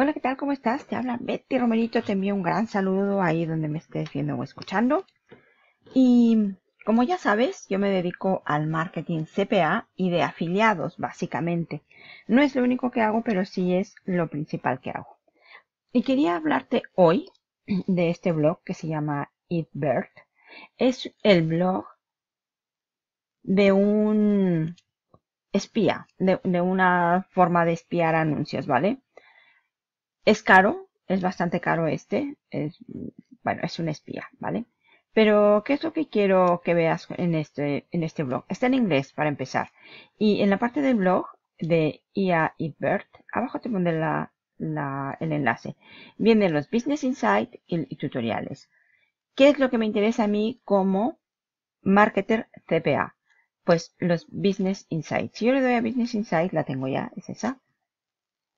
Hola, ¿qué tal? ¿Cómo estás? Te habla Betty Romerito, te envío un gran saludo ahí donde me estés viendo o escuchando. Y como ya sabes, yo me dedico al marketing CPA y de afiliados, básicamente. No es lo único que hago, pero sí es lo principal que hago. Y quería hablarte hoy de este blog que se llama Bird. Es el blog de un espía, de una forma de espiar anuncios, ¿vale? Es caro, es bastante caro este. Es, bueno, es un espía, ¿vale? Pero, ¿qué es lo que quiero que veas en este, en este blog? Está en inglés, para empezar. Y en la parte del blog de IA y BERT, abajo te pondré el enlace. Vienen los Business Insight y, tutoriales. ¿Qué es lo que me interesa a mí como marketer CPA? Pues los Business Insights. Si yo le doy a Business Insight, la tengo ya, es esa.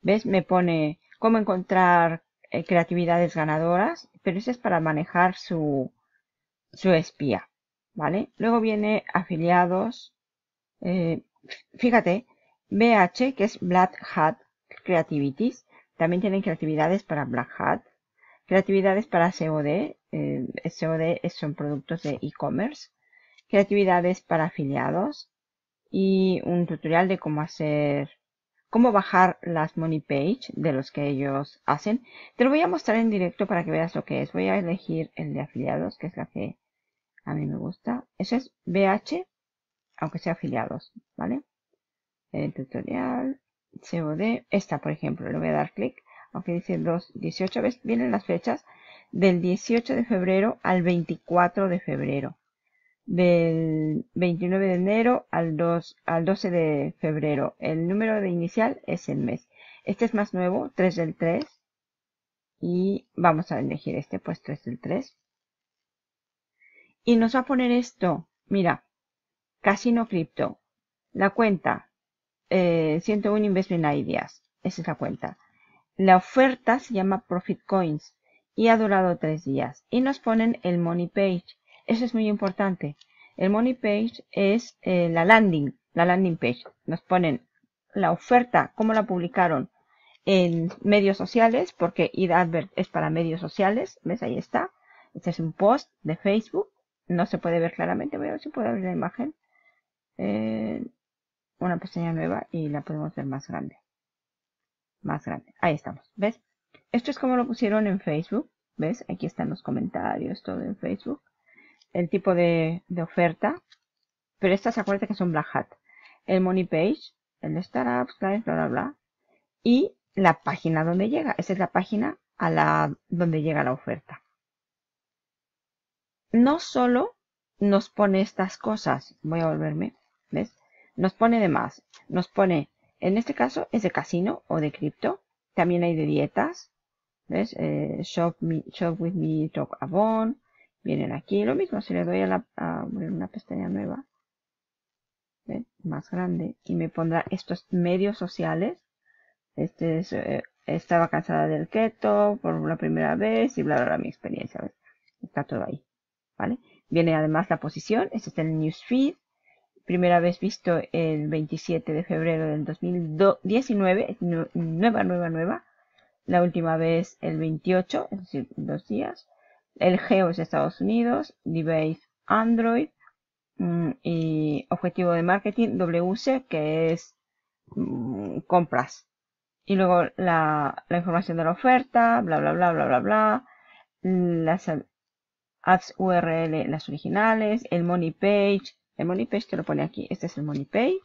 ¿Ves? Me pone cómo encontrar eh, creatividades ganadoras, pero eso es para manejar su, su espía, ¿vale? Luego viene afiliados, eh, fíjate, BH, que es Black Hat Creativities, también tienen creatividades para Black Hat, creatividades para COD, eh, COD son productos de e-commerce, creatividades para afiliados y un tutorial de cómo hacer cómo bajar las money page de los que ellos hacen. Te lo voy a mostrar en directo para que veas lo que es. Voy a elegir el de afiliados, que es la que a mí me gusta. Eso es BH, aunque sea afiliados, ¿vale? El tutorial, COD, esta por ejemplo, le voy a dar clic, aunque dice 2, 18, ¿ves? Vienen las fechas del 18 de febrero al 24 de febrero del 29 de enero al, 2, al 12 de febrero. El número de inicial es el mes. Este es más nuevo, 3 del 3. Y vamos a elegir este, pues 3 del 3. Y nos va a poner esto. Mira, Casino Crypto. La cuenta, 101 eh, Investment Ideas. Esa es la cuenta. La oferta se llama Profit Coins y ha durado 3 días. Y nos ponen el Money Page. Eso es muy importante. El money page es eh, la landing, la landing page. Nos ponen la oferta, cómo la publicaron en medios sociales, porque advert es para medios sociales. ¿Ves? Ahí está. Este es un post de Facebook. No se puede ver claramente. Voy a ver si puedo abrir la imagen. Eh, una pestaña nueva y la podemos ver más grande. Más grande. Ahí estamos. ¿Ves? Esto es como lo pusieron en Facebook. ¿Ves? Aquí están los comentarios, todo en Facebook el tipo de, oferta, pero estas acuérdate que son Black Hat. El Money Page, el Startups, bla, bla, bla, y la página donde llega. Esa es la página a la, donde llega la oferta. No solo nos pone estas cosas, voy a volverme, ¿ves? Nos pone de más. Nos pone, en este caso es de casino o de cripto. También hay de dietas, ¿ves? Eh, shop, shop with me, talk avon, Vienen aquí, lo mismo, si le doy a, abrir una pestaña nueva, más grande, y me pondrá estos medios sociales. Este eh, estaba cansada del keto por la primera vez y bla, bla, bla, mi experiencia, Está todo ahí, ¿vale? Viene además la posición, este es el newsfeed, primera vez visto el 27 de febrero del 2019, nueva, nueva, nueva. La última vez el 28, es decir, dos días. El geo es Estados Unidos, device Android mm, y objetivo de marketing WC que es mm, compras. Y luego la, la, información de la oferta, bla bla bla bla bla bla. Las ads URL, las originales, el money page. El money page te lo pone aquí. Este es el money page.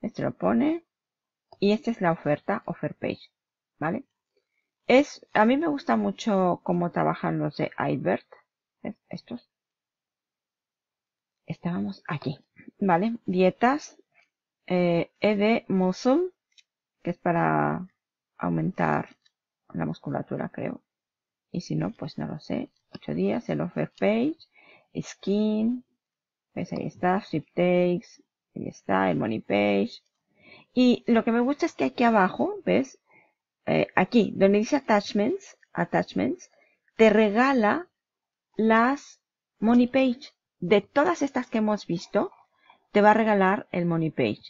Este lo pone. Y esta es la oferta, offer page. ¿Vale? Es, a mí me gusta mucho cómo trabajan los de Albert. Estos. Estábamos aquí. Vale. Dietas. Eh, ED Muscle. Que es para aumentar la musculatura, creo. Y si no, pues no lo sé. 8 días. El offer page. Skin. ves pues ahí está. Sweep takes. Ahí está. El money page. Y lo que me gusta es que aquí abajo, ¿ves? Eh, aquí, donde dice attachments, attachments, te regala las money page. De todas estas que hemos visto, te va a regalar el money page.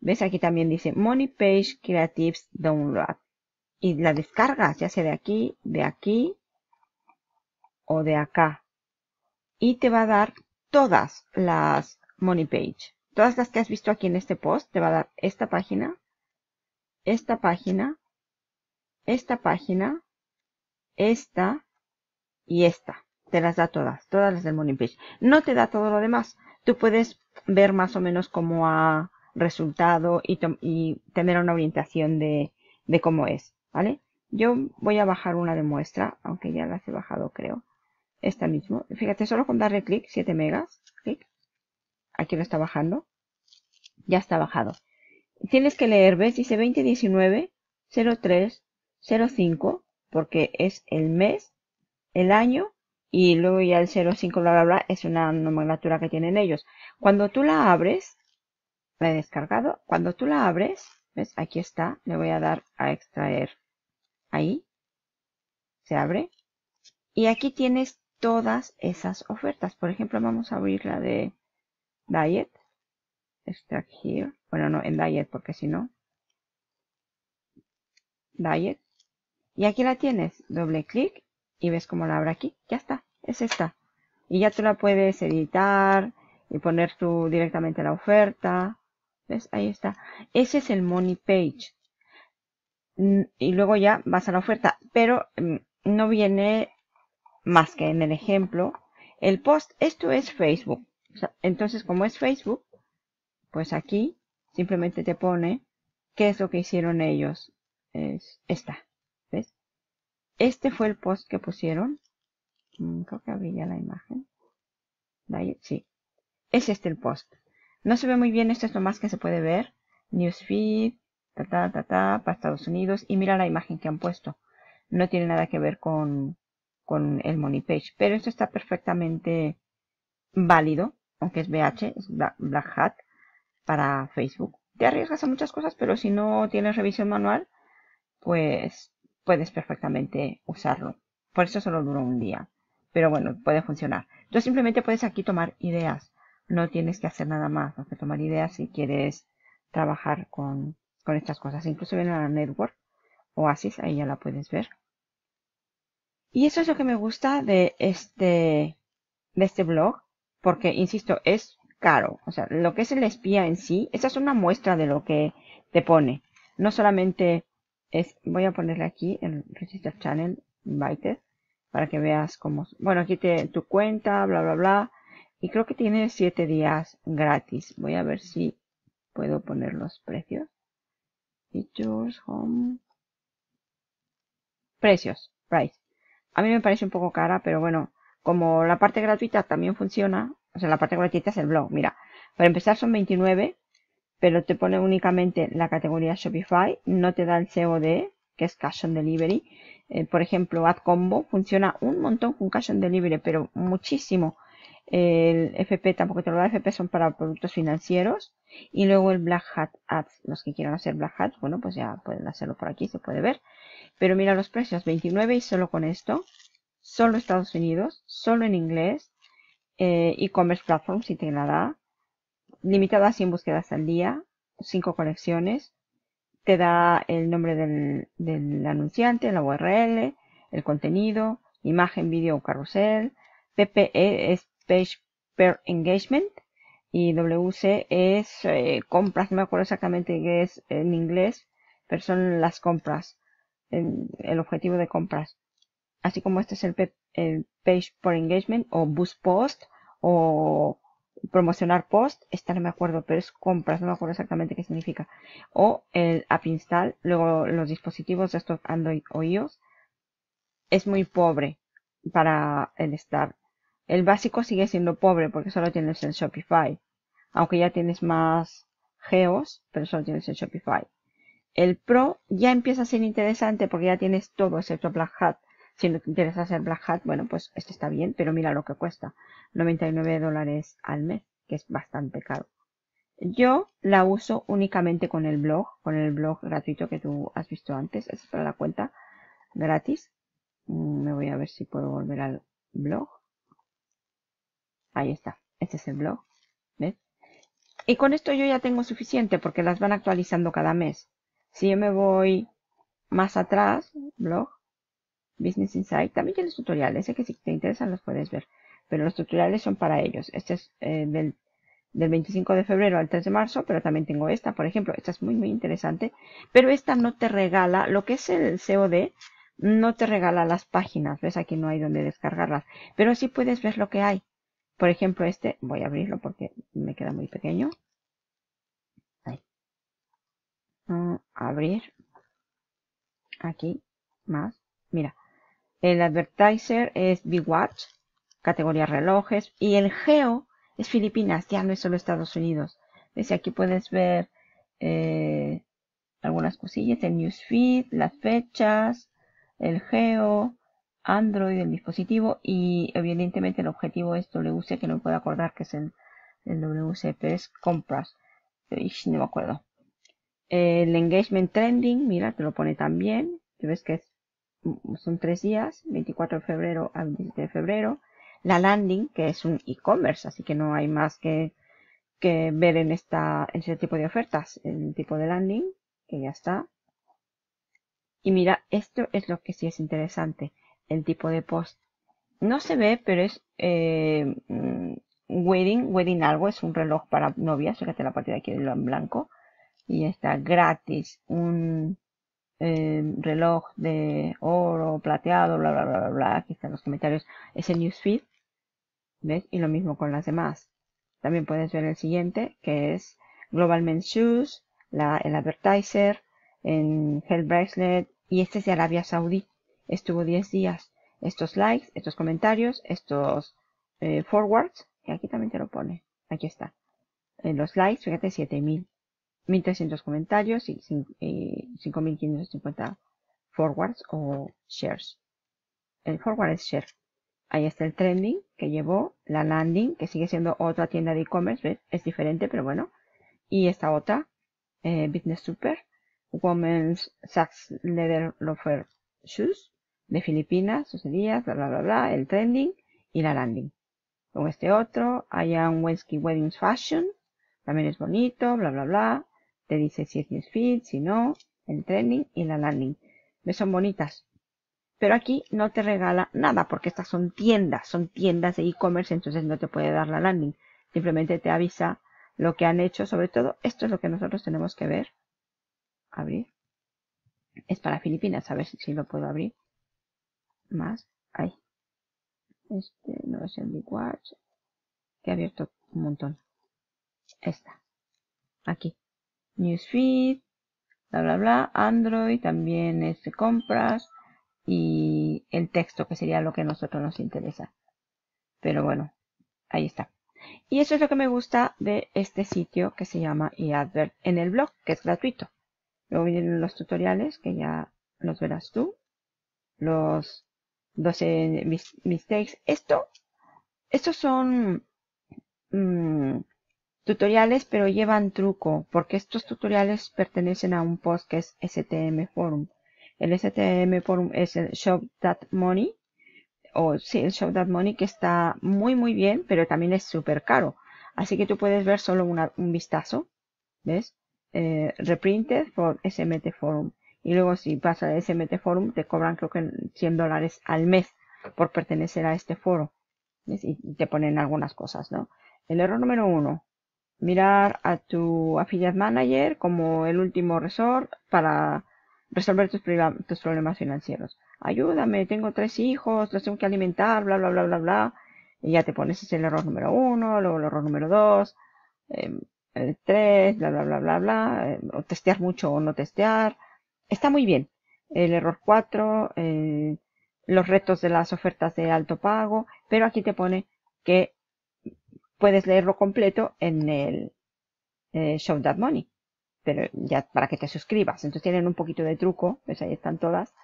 ¿Ves? Aquí también dice money page creatives download. Y la descargas, ya sea de aquí, de aquí o de acá. Y te va a dar todas las money page. Todas las que has visto aquí en este post, te va a dar esta página, esta página, esta página, esta y esta. Te las da todas, todas las del Morning Page. No te da todo lo demás. Tú puedes ver más o menos cómo ha resultado y, tener una orientación de, cómo es, ¿vale? Yo voy a bajar una de muestra, aunque ya las he bajado, creo. Esta misma. Fíjate, solo con darle clic, 7 megas, clic. Aquí lo está bajando. Ya está bajado. Tienes que leer, ¿ves? Dice 2019.03. 03 05 porque es el mes, el año y luego ya el 05 bla bla bla es una nomenclatura que tienen ellos. Cuando tú la abres, la he descargado, cuando tú la abres, ¿ves? Aquí está, le voy a dar a extraer ahí, se abre y aquí tienes todas esas ofertas. Por ejemplo, vamos a abrir la de Diet, extract here, bueno no en Diet porque si no, Diet, y aquí la tienes, doble clic y ves cómo la abre aquí. Ya está, es esta. Y ya tú la puedes editar y poner tú directamente la oferta. ¿Ves? Ahí está. Ese es el money page. Mm, y luego ya vas a la oferta, pero mm, no viene más que en el ejemplo el post. Esto es Facebook. Entonces, como es Facebook, pues aquí simplemente te pone qué es lo que hicieron ellos. Es esta. Este fue el post que pusieron. Mm, creo que abrí la imagen. sí. Es este el post. No se ve muy bien, esto es lo más que se puede ver. Newsfeed, ta ta ta ta, para Estados Unidos. Y mira la imagen que han puesto. No tiene nada que ver con, con el money page. Pero esto está perfectamente válido, aunque es BH, es Black Hat, para Facebook. Te arriesgas a muchas cosas, pero si no tienes revisión manual, pues puedes perfectamente usarlo. Por eso solo duró un día. Pero bueno, puede funcionar. Tú simplemente puedes aquí tomar ideas. No tienes que hacer nada más que tomar ideas si quieres trabajar con, estas cosas. Incluso viene a la network Oasis, ahí ya la puedes ver. Y eso es lo que me gusta de este, de este blog, porque, insisto, es caro. O sea, lo que es el espía en sí, esa es una muestra de lo que te pone. No solamente voy a ponerle aquí el Register Channel Invited para que veas cómo, bueno, aquí te, tu cuenta, bla, bla, bla. Y creo que tiene 7 días gratis. Voy a ver si puedo poner los precios. Features, home. Precios, price. A mí me parece un poco cara, pero bueno, como la parte gratuita también funciona, o sea, la parte gratuita es el blog, mira. Para empezar son 29 pero te pone únicamente la categoría Shopify, no te da el COD, que es Cash on Delivery. Eh, por ejemplo, AdCombo funciona un montón con Cash on Delivery, pero muchísimo. El FP tampoco te lo da, FP son para productos financieros. Y luego el Black Hat Ads, los que quieran hacer Black Hat, bueno, pues ya pueden hacerlo por aquí, se puede ver. Pero mira los precios, 29 y solo con esto. Solo Estados Unidos, solo en inglés. Eh, e-commerce platform si te la da limitada a 100 búsquedas al día, 5 conexiones, te da el nombre del, anunciante, la URL, el contenido, imagen, vídeo o carrusel, PPE es Page Per Engagement y WC es eh, compras, no me acuerdo exactamente qué es en inglés, pero son las compras, el, objetivo de compras. Así como este es el, el Page Per Engagement o bus Post o promocionar post, esta no me acuerdo, pero es compras, no me acuerdo exactamente qué significa. O el app install, luego los dispositivos de estos Android o iOS. Es muy pobre para el Start. El básico sigue siendo pobre porque solo tienes el Shopify. Aunque ya tienes más geos, pero solo tienes el Shopify. El Pro ya empieza a ser interesante porque ya tienes todo excepto Black Hat. Si no te interesa hacer Black Hat, bueno, pues este está bien, pero mira lo que cuesta. 99 dólares al mes, que es bastante caro. Yo la uso únicamente con el blog, con el blog gratuito que tú has visto antes. Es para la cuenta gratis. Mm, me voy a ver si puedo volver al blog. Ahí está. Este es el blog. ¿Ves? Y con esto yo ya tengo suficiente porque las van actualizando cada mes. Si yo me voy más atrás, blog, Business Insight. También tienes tutoriales, sé que si te interesan los puedes ver, pero los tutoriales son para ellos. Este es eh, del, 25 de febrero al 3 de marzo, pero también tengo esta, por ejemplo. Esta es muy, muy interesante, pero esta no te regala lo que es el COD. No te regala las páginas, ves aquí no hay donde descargarlas, pero sí puedes ver lo que hay. Por ejemplo, este, voy a abrirlo porque me queda muy pequeño. Ah, abrir. Aquí, más. Mira, el advertiser es Big Watch, categoría relojes. Y el geo es Filipinas, ya no es solo Estados Unidos. Desde aquí puedes ver eh, algunas cosillas, el newsfeed, las fechas, el geo, Android, el dispositivo y evidentemente el objetivo es WC que no me puedo acordar que es el, el WC, pero es compras. Y no me acuerdo. El engagement trending, mira, te lo pone también. ves que es son tres días, 24 de febrero a 27 de febrero. La landing, que es un e-commerce, así que no hay más que, que ver en, esta, en este tipo de ofertas, el tipo de landing, que ya está. Y mira, esto es lo que sí es interesante, el tipo de post. No se ve, pero es eh, mm, wedding, wedding algo, es un reloj para novias, fíjate la parte de aquí en blanco. Y está gratis, un reloj de oro, plateado, bla, bla, bla, bla, bla. Aquí están los comentarios. Es el newsfeed. ¿Ves? Y lo mismo con las demás. También puedes ver el siguiente, que es Global Men's Shoes, la, el Advertiser, en Hell Bracelet. Y este es de Arabia Saudí. Estuvo 10 días. Estos likes, estos comentarios, estos eh, forwards. Y aquí también te lo pone. Aquí está. En eh, los likes, fíjate, 7000. 1.300 comentarios y 5.550 eh, forwards o shares. El forward es share. Ahí está el trending que llevó, la landing, que sigue siendo otra tienda de e-commerce, es diferente, pero bueno. Y esta otra, eh, Business Super, Women's Saks Leather Loafer Shoes, de Filipinas, sucedías, bla, bla, bla, bla, el trending y la landing. Con este otro, hay un Wensky Weddings Fashion, también es bonito, bla, bla, bla, te dice si es Newsfeed, si no, el training y la landing. me Son bonitas. Pero aquí no te regala nada porque estas son tiendas, son tiendas de e-commerce, entonces no te puede dar la landing. Simplemente te avisa lo que han hecho. Sobre todo, esto es lo que nosotros tenemos que ver. Abrir. Es para Filipinas, a ver si, lo puedo abrir. Más. Ahí. Este no es el Big Watch. Que he abierto un montón. Esta. Aquí. Newsfeed, bla, bla, bla, Android, también este, compras y el texto, que sería lo que a nosotros nos interesa. Pero bueno, ahí está. Y eso es lo que me gusta de este sitio que se llama eAdvert en el blog, que es gratuito. Luego vienen los tutoriales, que ya los verás tú. Los 12 mistakes. Esto, estos son mm, tutoriales pero llevan truco porque estos tutoriales pertenecen a un post que es STM Forum. El STM Forum es el Shop That Money o sí, el Shop That Money que está muy muy bien pero también es súper caro. Así que tú puedes ver solo un vistazo, ¿ves? Eh, reprinted for SMT Forum. Y luego si vas a SMT Forum te cobran creo que 100 dólares al mes por pertenecer a este foro. Y te ponen algunas cosas, ¿no? El error número uno, mirar a tu affiliate manager como el último resort para resolver tus, problemas financieros. Ayúdame, tengo tres hijos, los tengo que alimentar, bla, bla, bla, bla, bla. Y ya te pones el error número uno, luego el error número dos, em, el tres, bla, bla, bla, bla, bla. Em, o testear mucho o no testear. Está muy bien. El error cuatro, eh, los retos de las ofertas de alto pago, pero aquí te pone que puedes leerlo completo en el eh, Show That Money, pero ya para que te suscribas. Entonces tienen un poquito de truco, pues ahí están todas.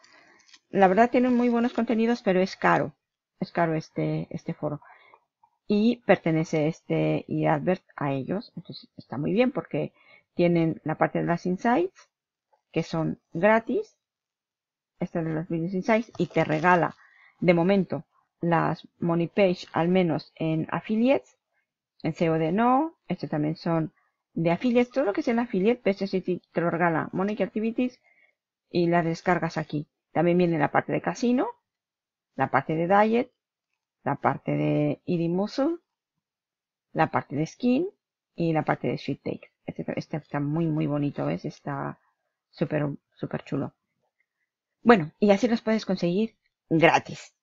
La verdad tienen muy buenos contenidos, pero es caro, es caro este, este foro. Y pertenece este y Advert a ellos, entonces está muy bien porque tienen la parte de las insights, que son gratis, esta de los business insights, y te regala de momento las money page, al menos en affiliates, en CEO de No, estos también son de affiliates, todo lo que sea en affiliate, PSCity pues, este te lo regala Monique Activities y la descargas aquí. También viene la parte de casino, la parte de diet, la parte de eating muscle, la parte de skin y la parte de sweet take. Este, este está muy muy bonito, ¿ves? Está súper súper chulo. Bueno, y así los puedes conseguir gratis,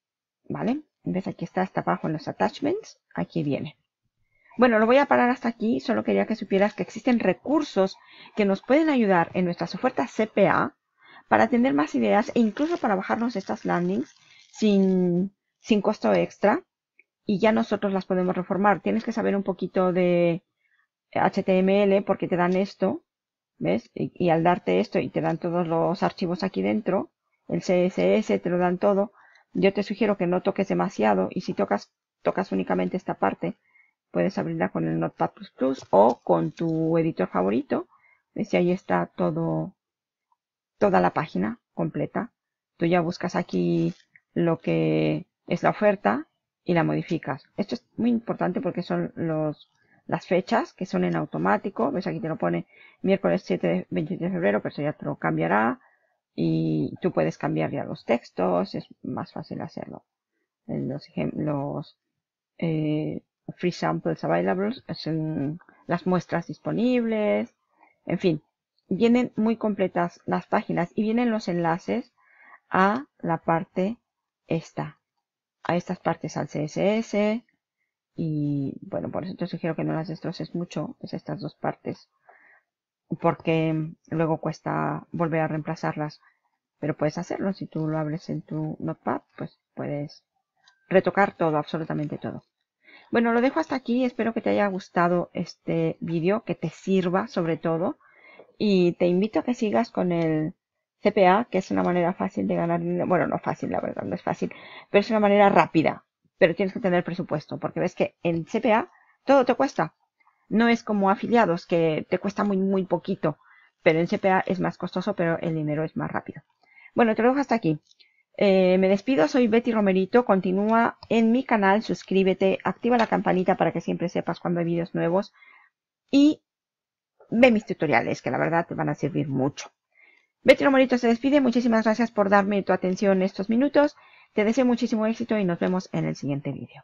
¿vale? ¿Ves? Aquí está hasta abajo en los attachments, aquí viene. Bueno, lo voy a parar hasta aquí, solo quería que supieras que existen recursos que nos pueden ayudar en nuestras ofertas CPA para tener más ideas e incluso para bajarnos estas landings sin, costo extra y ya nosotros las podemos reformar. Tienes que saber un poquito de HTML porque te dan esto, ¿ves? Y, y al darte esto y te dan todos los archivos aquí dentro, el CSS te lo dan todo, yo te sugiero que no toques demasiado y si tocas, tocas únicamente esta parte Puedes abrirla con el Notepad++ o con tu editor favorito. ¿Ves? Este, ahí está todo, toda la página completa. Tú ya buscas aquí lo que es la oferta y la modificas. Esto es muy importante porque son los, las fechas que son en automático. Ves aquí te lo pone miércoles 7 de 27 de febrero, pero eso ya te lo cambiará. Y tú puedes cambiar ya los textos, es más fácil hacerlo. Los, los eh, free samples available, son las muestras disponibles, en fin, vienen muy completas las páginas y vienen los enlaces a la parte esta, a estas partes al CSS y bueno, por eso te sugiero que no las destroces mucho, es pues, estas dos partes, porque luego cuesta volver a reemplazarlas, pero puedes hacerlo, si tú lo hables en tu notepad, pues puedes retocar todo, absolutamente todo. Bueno, lo dejo hasta aquí. Espero que te haya gustado este vídeo, que te sirva sobre todo. Y te invito a que sigas con el CPA, que es una manera fácil de ganar dinero. Bueno, no fácil, la verdad, no es fácil, pero es una manera rápida. Pero tienes que tener presupuesto, porque ves que en CPA todo te cuesta. No es como afiliados, que te cuesta muy, muy poquito. Pero en CPA es más costoso, pero el dinero es más rápido. Bueno, te lo dejo hasta aquí. Eh, me despido, soy Betty Romerito. Continúa en mi canal, suscríbete, activa la campanita para que siempre sepas cuando hay videos nuevos y ve mis tutoriales que la verdad te van a servir mucho. Betty Romerito se despide, muchísimas gracias por darme tu atención estos minutos. Te deseo muchísimo éxito y nos vemos en el siguiente video.